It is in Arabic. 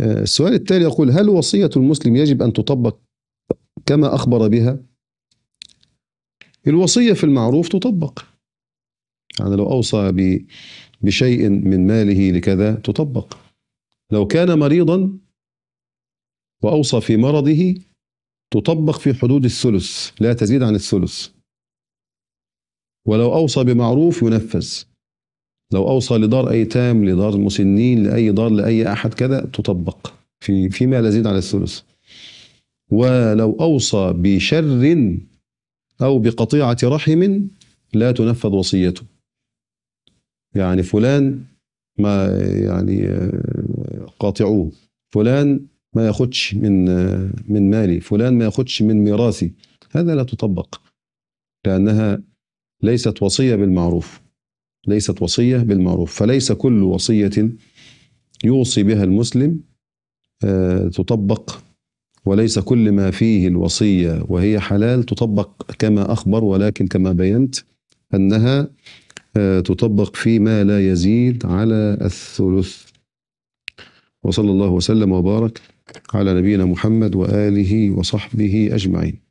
آه، السؤال التالي يقول هل وصية المسلم يجب أن تطبق كما أخبر بها الوصية في المعروف تطبق يعني لو أوصى بشيء من ماله لكذا تطبق لو كان مريضا وأوصى في مرضه تطبق في حدود الثلث لا تزيد عن الثلث ولو أوصى بمعروف ينفذ لو اوصى لدار ايتام لدار مسنين لاي دار لاي احد كذا تطبق في فيما لا يزيد على الثلث ولو اوصى بشر او بقطيعه رحم لا تنفذ وصيته يعني فلان ما يعني قاطعوه فلان ما ياخدش من من مالي فلان ما ياخدش من ميراثي هذا لا تطبق لانها ليست وصيه بالمعروف ليست وصية بالمعروف فليس كل وصية يوصي بها المسلم آه، تطبق وليس كل ما فيه الوصية وهي حلال تطبق كما أخبر ولكن كما بينت أنها آه، تطبق فيما لا يزيد على الثلث وصلى الله وسلم وبارك على نبينا محمد وآله وصحبه أجمعين